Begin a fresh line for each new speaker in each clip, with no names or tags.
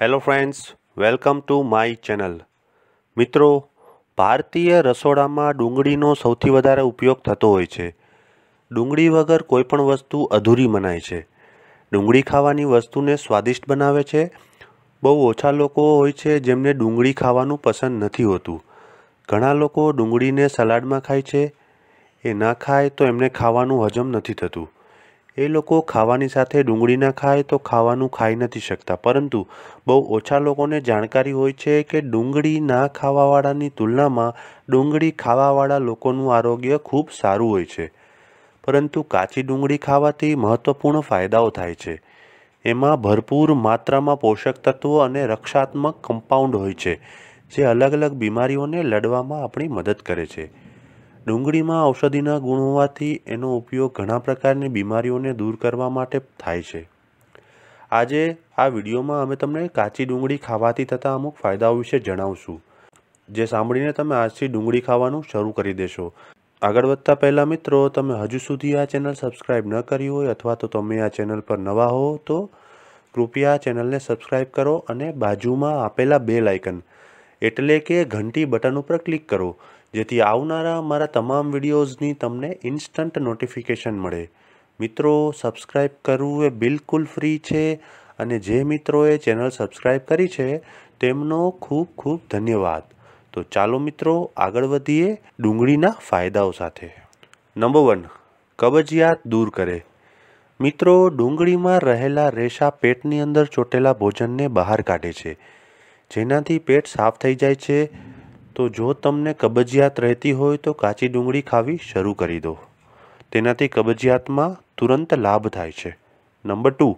hello friends welcome to my channel મિત્રો ભારતીય રસોડામાં ડુંગળીનો સૌથી વધારે ઉપયોગ થતો હોય છે ડુંગળી વગર કોઈપણ વસ્તુ અધૂરી મનાય છે ડુંગળી ખાવાની વસ્તુને સ્વાદિષ્ટ બનાવે છે બહુ ઓછા લોકો હોય છે જેમને ડુંગળી ખાવાનું પસંદ નથી હોતું ઘણા લોકો ડુંગળીને સલાડમાં ખાય છે એ ન ખાય તો એમને ખાવાનું હજમ નથી થતું એ લોકો ખાવાની સાથે ડુંગળી ના ખાય તો ખાવાનું ખાઈ નથી શકતા પરંતુ બહુ ઓછા લોકોને જાણકારી હોય છે કે ડુંગળી ના ખાવાવાળાની તુલનામાં ડુંગળી ખાવાવાળા લોકોનું આરોગ્ય ખૂબ સારું હોય છે પરંતુ કાચી ડુંગળી ખાવાથી મહત્ત્વપૂર્ણ ફાયદાઓ થાય છે એમાં ભરપૂર માત્રામાં પોષક તત્વો અને રક્ષાત્મક કમ્પાઉન્ડ હોય છે જે અલગ અલગ બીમારીઓને લડવામાં આપણી મદદ કરે છે ડુંગળીમાં ઔષધિના ગુણ હોવાથી એનો ઉપયોગ ઘણા પ્રકારની બીમારીઓને દૂર કરવા માટે થાય છે આજે આ વિડીયોમાં અમે તમને કાચી ડુંગળી ખાવાથી થતા અમુક ફાયદાઓ વિશે જણાવશું જે સાંભળીને તમે આજથી ડુંગળી ખાવાનું શરૂ કરી દેશો આગળ વધતા પહેલાં મિત્રો તમે હજુ સુધી આ ચેનલ સબસ્ક્રાઇબ ન કરી હોય અથવા તો તમે આ ચેનલ પર નવા હો તો કૃપયા આ ચેનલને સબસ્ક્રાઇબ કરો અને બાજુમાં આપેલા બે લાઇકન એટલે કે ઘંટી બટન ઉપર ક્લિક કરો જેથી આવનારા મારા તમામ વિડીયોઝની તમને ઇન્સ્ટન્ટ નોટિફિકેશન મળે મિત્રો સબસ્ક્રાઈબ કરવું એ બિલકુલ ફ્રી છે અને જે મિત્રોએ ચેનલ સબસ્ક્રાઈબ કરી છે તેમનો ખૂબ ખૂબ ધન્યવાદ તો ચાલો મિત્રો આગળ વધીએ ડુંગળીના ફાયદાઓ સાથે નંબર વન કબજિયાત દૂર કરે મિત્રો ડુંગળીમાં રહેલા રેશા પેટની અંદર ચોટેલા ભોજનને બહાર કાઢે છે જેનાથી પેટ સાફ થઈ જાય છે તો જો તમને કબજિયાત રહેતી હોય તો કાચી ડુંગળી ખાવી શરૂ કરી દો તેનાથી કબજિયાતમાં તુરંત લાભ થાય છે નંબર ટુ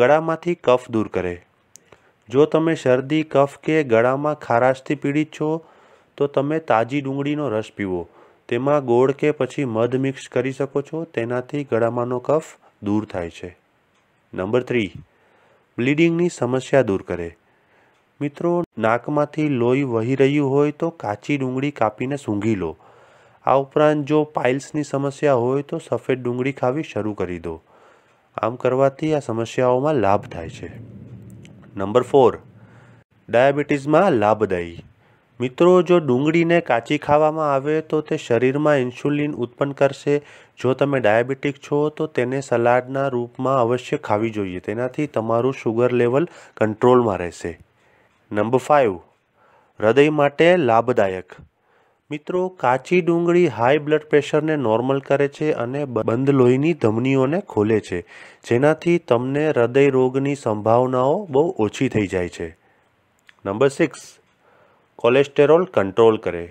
ગળામાંથી કફ દૂર કરે જો તમે શરદી કફ કે ગળામાં ખારાશથી પીડિત છો તો તમે તાજી ડુંગળીનો રસ પીવો તેમાં ગોળ કે પછી મધ મિક્સ કરી શકો છો તેનાથી ગળામાંનો કફ દૂર થાય છે નંબર થ્રી બ્લીડિંગની સમસ્યા દૂર કરે મિત્રો નાકમાંથી લોહી વહી રહ્યું હોય તો કાચી ડુંગળી કાપીને સૂંઘી લો આ ઉપરાંત જો પાઇલ્સની સમસ્યા હોય તો સફેદ ડુંગળી ખાવી શરૂ કરી દો આમ કરવાથી આ સમસ્યાઓમાં લાભ થાય છે નંબર ફોર ડાયાબિટીસમાં લાભદાયી મિત્રો જો ડુંગળીને કાચી ખાવામાં આવે તો તે શરીરમાં ઇન્સ્યુલિન ઉત્પન્ન કરશે જો તમે ડાયાબિટીક છો તો તેને સલાડના રૂપમાં અવશ્ય ખાવી જોઈએ તેનાથી તમારું શુગર લેવલ કંટ્રોલમાં રહેશે નંબર ફાઇવ હૃદય માટે લાભદાયક મિત્રો કાચી ડુંગળી હાઈ બ્લડ પ્રેશરને નોર્મલ કરે છે અને બંધ લોહીની ધમનીઓને ખોલે છે જેનાથી તમને હૃદય રોગની સંભાવનાઓ બહુ ઓછી થઈ જાય છે નંબર સિક્સ કોલેસ્ટેરોલ કંટ્રોલ કરે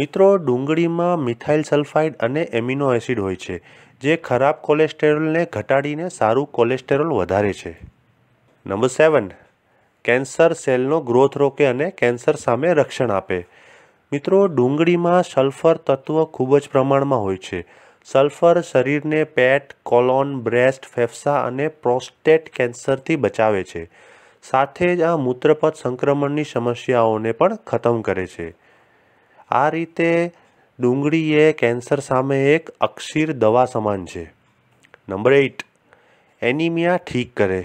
મિત્રો ડુંગળીમાં મિથાઇલ સલ્ફાઇડ અને એમિનો એસિડ હોય છે જે ખરાબ કોલેસ્ટેરોલને ઘટાડીને સારું કોલેસ્ટેરોલ વધારે છે નંબર સેવન કેન્સર સેલનો ગ્રોથ રોકે અને કેન્સર સામે રક્ષણ આપે મિત્રો ડુંગળીમાં સલ્ફર તત્વ ખૂબ જ પ્રમાણમાં હોય છે સલ્ફર શરીરને પેટ કોલોન બ્રેસ્ટ ફેફસા અને પ્રોસ્ટેટ કેન્સરથી બચાવે છે સાથે જ આ મૂત્રપથ સંક્રમણની સમસ્યાઓને પણ ખતમ કરે છે આ રીતે ડુંગળી એ કેન્સર સામે એક અક્ષીર દવા સમાન છે નંબર એઇટ એનિમિયા ઠીક કરે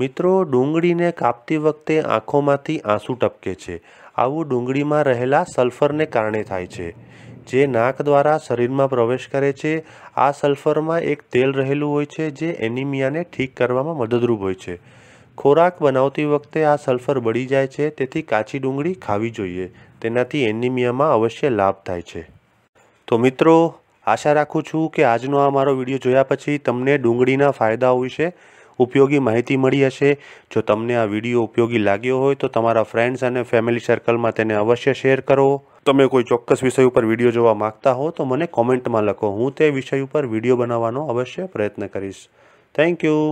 મિત્રો ડુંગળીને કાપતી વખતે આંખોમાંથી આંસુ ટપકે છે આવું ડુંગળીમાં રહેલા સલ્ફરને કારણે થાય છે જે નાક દ્વારા શરીરમાં પ્રવેશ કરે છે આ સલ્ફરમાં એક તેલ રહેલું હોય છે જે એનિમિયાને ઠીક કરવામાં મદદરૂપ હોય છે ખોરાક બનાવતી વખતે આ સલ્ફર બળી જાય છે તેથી કાચી ડુંગળી ખાવી જોઈએ તેનાથી એનિમિયામાં અવશ્ય લાભ થાય છે તો મિત્રો આશા રાખું છું કે આજનો આ મારો વિડીયો જોયા પછી તમને ડુંગળીના ફાયદાઓ વિશે ઉપયોગી માહિતી મળી હશે જો તમને આ વિડીયો ઉપયોગી લાગ્યો હોય તો તમારા ફ્રેન્ડ્સ અને ફેમિલી સર્કલમાં તેને અવશ્ય શેર કરો તમે કોઈ ચોક્કસ વિષય ઉપર વિડીયો જોવા માગતા હો તો મને કોમેન્ટમાં લખો હું તે વિષય ઉપર વિડીયો બનાવવાનો અવશ્ય પ્રયત્ન કરીશ થેન્ક યુ